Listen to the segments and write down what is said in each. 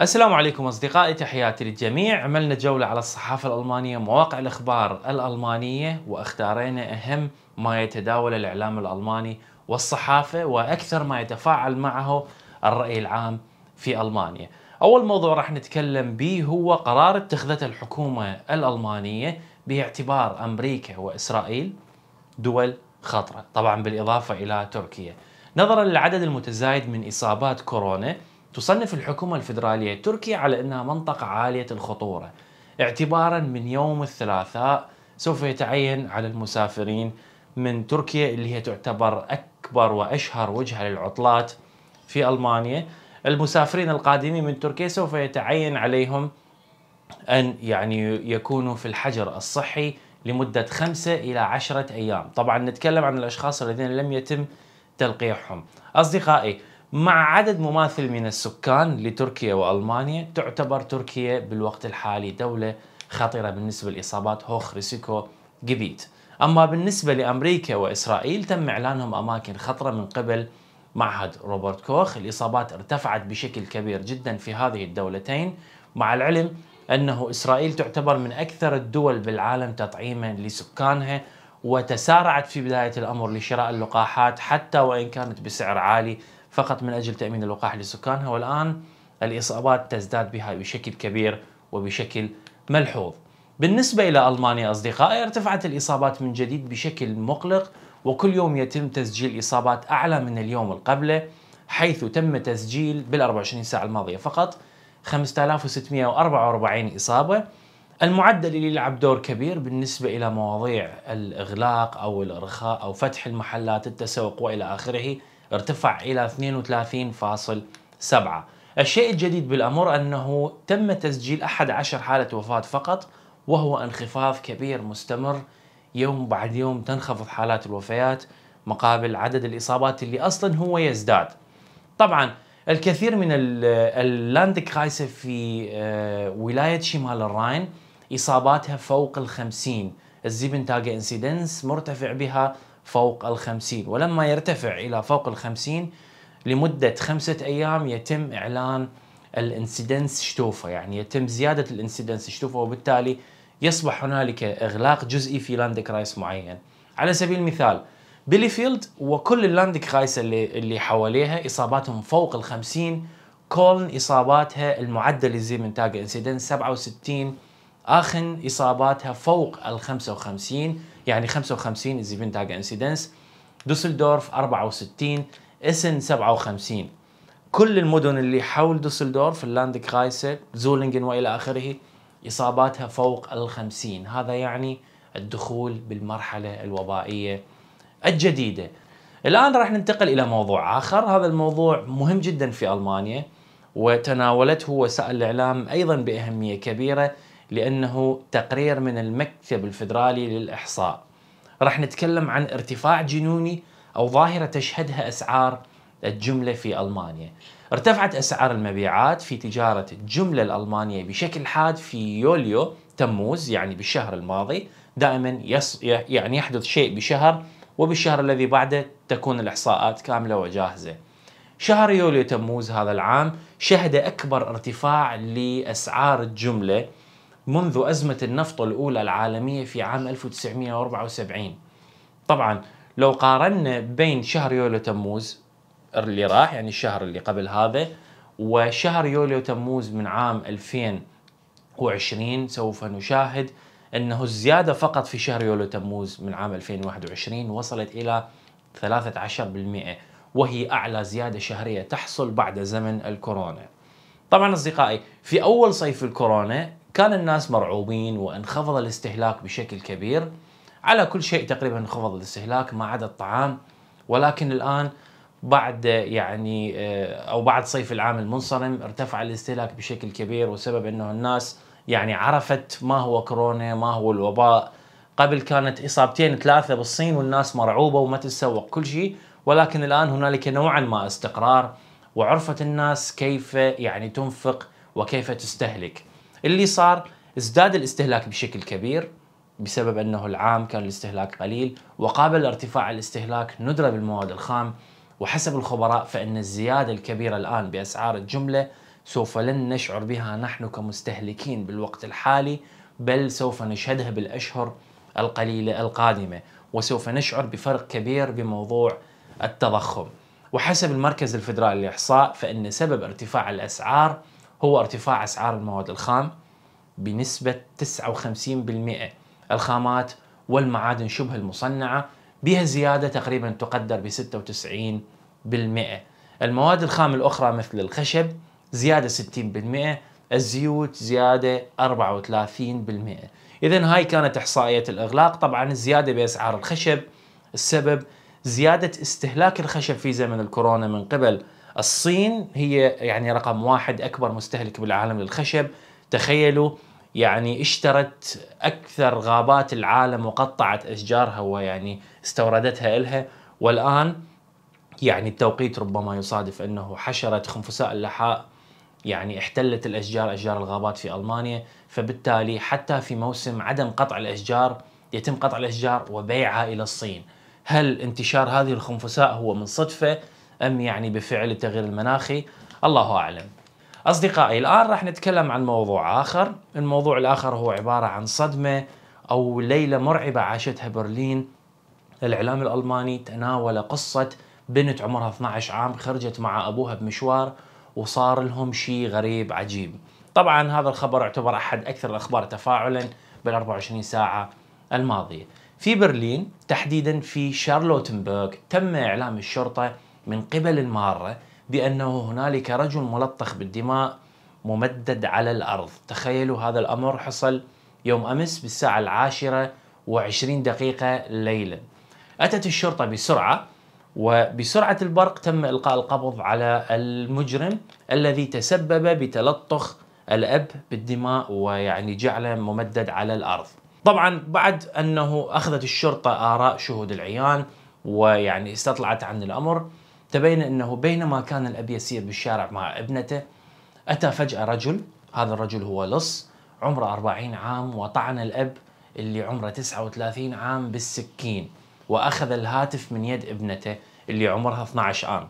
السلام عليكم اصدقائي تحياتي للجميع عملنا جوله على الصحافه الالمانيه مواقع الاخبار الالمانيه واختارينا اهم ما يتداول الاعلام الالماني والصحافه واكثر ما يتفاعل معه الراي العام في المانيا. اول موضوع راح نتكلم به هو قرار اتخذته الحكومه الالمانيه باعتبار امريكا واسرائيل دول خطره، طبعا بالاضافه الى تركيا. نظرا للعدد المتزايد من اصابات كورونا تصنف الحكومة الفيدرالية التركية على أنها منطقة عالية الخطورة اعتبارا من يوم الثلاثاء سوف يتعين على المسافرين من تركيا اللي هي تعتبر أكبر وأشهر وجهة للعطلات في ألمانيا المسافرين القادمين من تركيا سوف يتعين عليهم أن يعني يكونوا في الحجر الصحي لمدة خمسة إلى عشرة أيام طبعا نتكلم عن الأشخاص الذين لم يتم تلقيحهم أصدقائي مع عدد مماثل من السكان لتركيا والمانيا تعتبر تركيا بالوقت الحالي دوله خطيره بالنسبه لاصابات هوخ ريسيكو جبيت اما بالنسبه لامريكا واسرائيل تم اعلانهم اماكن خطره من قبل معهد روبرت كوخ الاصابات ارتفعت بشكل كبير جدا في هذه الدولتين مع العلم انه اسرائيل تعتبر من اكثر الدول بالعالم تطعيما لسكانها وتسارعت في بدايه الامر لشراء اللقاحات حتى وان كانت بسعر عالي فقط من أجل تأمين اللقاح لسكانها والآن الإصابات تزداد بها بشكل كبير وبشكل ملحوظ بالنسبة إلى ألمانيا أصدقائي ارتفعت الإصابات من جديد بشكل مقلق وكل يوم يتم تسجيل إصابات أعلى من اليوم القبله حيث تم تسجيل بال 24 ساعة الماضية فقط 5644 إصابة المعدل اللي يلعب دور كبير بالنسبة إلى مواضيع الإغلاق أو الإرخاء أو فتح المحلات التسوق وإلى آخره ارتفع إلى 32.7 الشيء الجديد بالأمر أنه تم تسجيل أحد عشر حالة وفاة فقط وهو انخفاض كبير مستمر يوم بعد يوم تنخفض حالات الوفيات مقابل عدد الإصابات اللي أصلا هو يزداد طبعا الكثير من اللاندك في آه، ولاية شمال الراين إصاباتها فوق الخمسين الزيبنتاج انسيدنس مرتفع بها فوق الخمسين ولما يرتفع إلى فوق الخمسين لمدة خمسة أيام يتم إعلان الانسيدنس شتوفة يعني يتم زيادة الانسيدنس شتوفة وبالتالي يصبح هنالك إغلاق جزئي في لاند كرايس معين على سبيل المثال بيليفيلد وكل اللاند كرايس اللي, اللي حواليها إصاباتهم فوق الخمسين كولن إصاباتها المعدل الزيمنتاج من انسيدنس 67 آخن إصاباتها فوق ال 55 يعني 55 الزيفن تاج انسيدنس دوسلدورف 64 اسن 57 كل المدن اللي حول دوسلدورف اللاندك غايسة زولنجن وإلى آخره إصاباتها فوق ال 50 هذا يعني الدخول بالمرحلة الوبائية الجديدة الآن راح ننتقل إلى موضوع آخر هذا الموضوع مهم جدا في ألمانيا وتناولته وسائل الإعلام أيضا بأهمية كبيرة لأنه تقرير من المكتب الفدرالي للإحصاء راح نتكلم عن ارتفاع جنوني أو ظاهرة تشهدها أسعار الجملة في ألمانيا ارتفعت أسعار المبيعات في تجارة الجملة الألمانية بشكل حاد في يوليو تموز يعني بالشهر الماضي دائما يص يعني يحدث شيء بشهر وبالشهر الذي بعده تكون الإحصاءات كاملة وجاهزة شهر يوليو تموز هذا العام شهد أكبر ارتفاع لأسعار الجملة منذ أزمة النفط الأولى العالمية في عام 1974 طبعا لو قارنا بين شهر يوليو تموز اللي راح يعني الشهر اللي قبل هذا وشهر يوليو تموز من عام 2020 سوف نشاهد انه الزياده فقط في شهر يوليو تموز من عام 2021 وصلت الى 13% وهي اعلى زياده شهريه تحصل بعد زمن الكورونا. طبعا اصدقائي في اول صيف الكورونا كان الناس مرعوبين وانخفض الاستهلاك بشكل كبير على كل شيء تقريبا انخفض الاستهلاك ما عدا الطعام ولكن الان بعد يعني آه، او بعد صيف العام المنصرم ارتفع الاستهلاك بشكل كبير وسبب انه الناس يعني عرفت ما هو كورونا ما هو الوباء قبل كانت اصابتين ثلاثه بالصين والناس مرعوبه وما تتسوق كل شيء ولكن الان هنالك نوعا ما استقرار وعرفت الناس كيف يعني تنفق وكيف تستهلك اللي صار ازداد الاستهلاك بشكل كبير بسبب انه العام كان الاستهلاك قليل وقابل ارتفاع الاستهلاك ندره بالمواد الخام وحسب الخبراء فان الزياده الكبيره الان باسعار الجمله سوف لن نشعر بها نحن كمستهلكين بالوقت الحالي بل سوف نشهدها بالاشهر القليله القادمه وسوف نشعر بفرق كبير بموضوع التضخم وحسب المركز الفدرالي للاحصاء فان سبب ارتفاع الاسعار هو ارتفاع اسعار المواد الخام بنسبه 59% الخامات والمعادن شبه المصنعه بها زياده تقريبا تقدر ب 96% المواد الخام الاخرى مثل الخشب زياده 60% الزيوت زياده 34% اذا هاي كانت احصائيه الاغلاق طبعا الزياده باسعار الخشب السبب زياده استهلاك الخشب في زمن الكورونا من قبل الصين هي يعني رقم واحد أكبر مستهلك بالعالم للخشب تخيلوا يعني اشترت أكثر غابات العالم وقطعت أشجارها ويعني استوردتها إلها والآن يعني التوقيت ربما يصادف أنه حشرة خنفساء اللحاء يعني احتلت الأشجار أشجار الغابات في ألمانيا فبالتالي حتى في موسم عدم قطع الأشجار يتم قطع الأشجار وبيعها إلى الصين هل انتشار هذه الخنفساء هو من صدفة أم يعني بفعل التغيير المناخي الله أعلم أصدقائي الآن راح نتكلم عن موضوع آخر الموضوع الآخر هو عبارة عن صدمة أو ليلة مرعبة عاشتها برلين الإعلام الألماني تناول قصة بنت عمرها 12 عام خرجت مع أبوها بمشوار وصار لهم شيء غريب عجيب طبعا هذا الخبر يعتبر أحد أكثر الأخبار تفاعلا بال 24 ساعة الماضية في برلين تحديدا في شارلوتنبرغ تم إعلام الشرطة من قبل المارة بأنه هنالك رجل ملطخ بالدماء ممدد على الأرض تخيلوا هذا الأمر حصل يوم أمس بالساعة العاشرة وعشرين دقيقة ليلا أتت الشرطة بسرعة وبسرعة البرق تم إلقاء القبض على المجرم الذي تسبب بتلطخ الأب بالدماء ويعني جعله ممدد على الأرض طبعا بعد أنه أخذت الشرطة آراء شهود العيان ويعني استطلعت عن الأمر تبين أنه بينما كان الأب يسير بالشارع مع ابنته أتى فجأة رجل هذا الرجل هو لص عمره 40 عام وطعن الأب اللي عمره 39 عام بالسكين وأخذ الهاتف من يد ابنته اللي عمرها 12 عام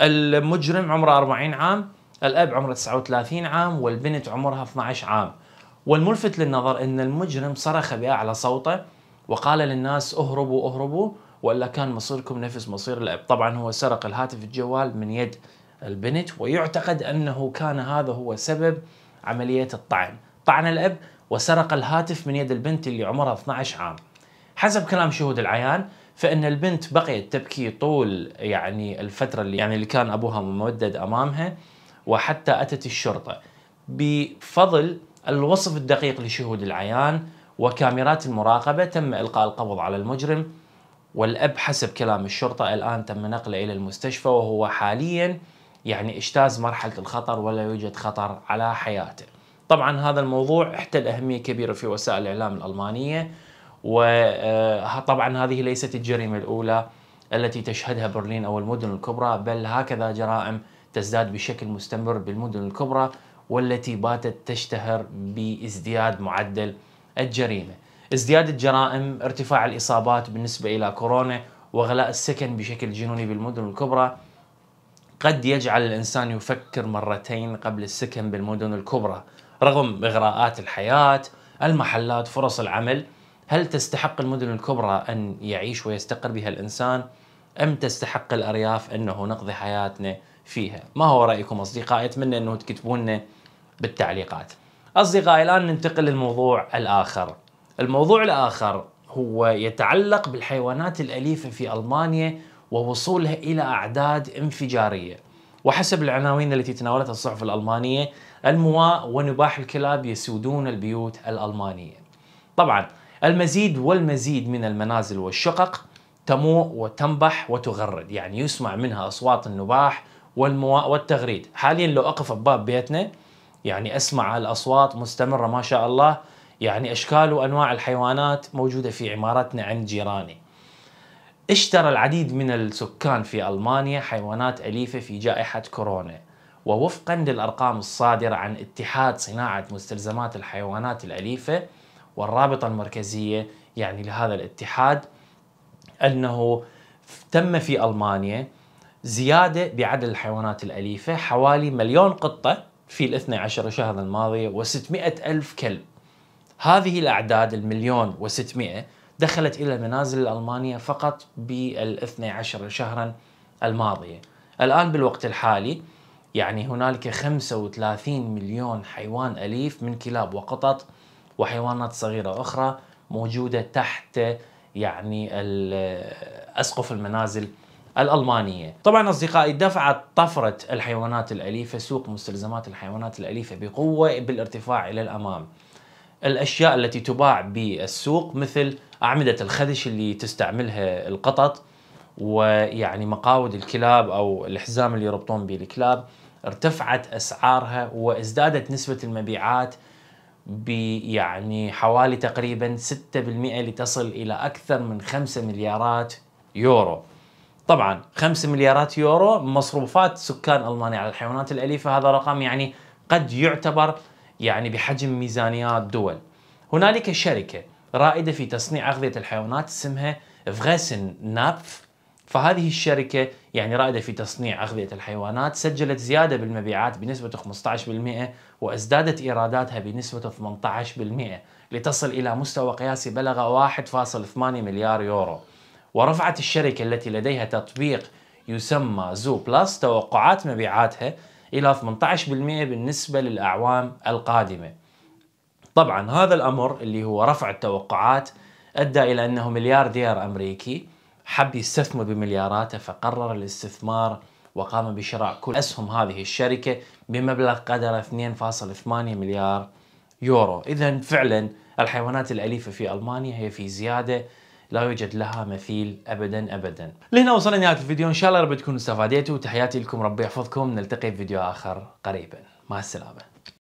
المجرم عمره 40 عام الأب عمره 39 عام والبنت عمرها 12 عام والملفت للنظر أن المجرم صرخ بأعلى صوته وقال للناس اهربوا اهربوا ولا كان مصيركم نفس مصير الاب طبعا هو سرق الهاتف الجوال من يد البنت ويعتقد انه كان هذا هو سبب عمليه الطعن طعن الاب وسرق الهاتف من يد البنت اللي عمرها 12 عام حسب كلام شهود العيان فان البنت بقيت تبكي طول يعني الفتره اللي يعني اللي كان ابوها ممدد امامها وحتى اتت الشرطه بفضل الوصف الدقيق لشهود العيان وكاميرات المراقبه تم القاء القبض على المجرم والأب حسب كلام الشرطة الآن تم نقله إلى المستشفى وهو حاليا يعني اجتاز مرحلة الخطر ولا يوجد خطر على حياته طبعا هذا الموضوع احتل أهمية كبيرة في وسائل الإعلام الألمانية وطبعا آه، هذه ليست الجريمة الأولى التي تشهدها برلين أو المدن الكبرى بل هكذا جرائم تزداد بشكل مستمر بالمدن الكبرى والتي باتت تشتهر بازدياد معدل الجريمه. ازدياد الجرائم ارتفاع الإصابات بالنسبة إلى كورونا وغلاء السكن بشكل جنوني بالمدن الكبرى قد يجعل الإنسان يفكر مرتين قبل السكن بالمدن الكبرى رغم إغراءات الحياة المحلات فرص العمل هل تستحق المدن الكبرى أن يعيش ويستقر بها الإنسان أم تستحق الأرياف أنه نقضي حياتنا فيها ما هو رأيكم أصدقائي أتمنى أنه تكتبون بالتعليقات أصدقائي الآن ننتقل للموضوع الآخر الموضوع الآخر هو يتعلق بالحيوانات الأليفة في ألمانيا ووصولها إلى أعداد انفجارية وحسب العناوين التي تناولتها الصحف الألمانية المواء ونباح الكلاب يسودون البيوت الألمانية طبعا المزيد والمزيد من المنازل والشقق تموء وتنبح وتغرد يعني يسمع منها أصوات النباح والمواء والتغريد حاليا لو أقف بباب بيتنا يعني أسمع الأصوات مستمرة ما شاء الله يعني أشكال وأنواع الحيوانات موجودة في عمارتنا عند جيراني اشترى العديد من السكان في ألمانيا حيوانات أليفة في جائحة كورونا ووفقا للأرقام الصادرة عن اتحاد صناعة مستلزمات الحيوانات الأليفة والرابطة المركزية يعني لهذا الاتحاد أنه تم في ألمانيا زيادة بعدد الحيوانات الأليفة حوالي مليون قطة في الاثنى عشر شهر الماضية ألف كلب هذه الأعداد المليون وستمائة دخلت إلى المنازل الألمانية فقط بالاثني عشر شهرا الماضية الآن بالوقت الحالي يعني هنالك 35 مليون حيوان أليف من كلاب وقطط وحيوانات صغيرة أخرى موجودة تحت يعني أسقف المنازل الألمانية طبعا أصدقائي دفعت طفرة الحيوانات الأليفة سوق مستلزمات الحيوانات الأليفة بقوة بالارتفاع إلى الأمام الاشياء التي تباع بالسوق مثل اعمده الخدش اللي تستعملها القطط ويعني مقاود الكلاب او الحزام اللي يربطون به الكلاب ارتفعت اسعارها وازدادت نسبه المبيعات بيعني حوالي تقريبا 6% لتصل الى اكثر من 5 مليارات يورو. طبعا 5 مليارات يورو مصروفات سكان المانيا على الحيوانات الاليفه هذا رقم يعني قد يعتبر يعني بحجم ميزانيات دول هنالك شركة رائدة في تصنيع أغذية الحيوانات اسمها فغيسن نابف فهذه الشركة يعني رائدة في تصنيع أغذية الحيوانات سجلت زيادة بالمبيعات بنسبة 15% وازدادت إيراداتها بنسبة 18% لتصل إلى مستوى قياسي بلغ 1.8 مليار يورو ورفعت الشركة التي لديها تطبيق يسمى زو بلس توقعات مبيعاتها إلى 18% بالنسبة للأعوام القادمة طبعا هذا الأمر اللي هو رفع التوقعات أدى إلى أنه ملياردير أمريكي حب يستثمر بملياراته فقرر الاستثمار وقام بشراء كل أسهم هذه الشركة بمبلغ قدره 2.8 مليار يورو إذا فعلا الحيوانات الأليفة في ألمانيا هي في زيادة لا يوجد لها مثيل ابدا ابدا لهنا وصلنا نهايه الفيديو ان شاء الله رب تكونوا استفاديتوا وتحياتي لكم ربي يحفظكم نلتقي في فيديو اخر قريبا مع السلامه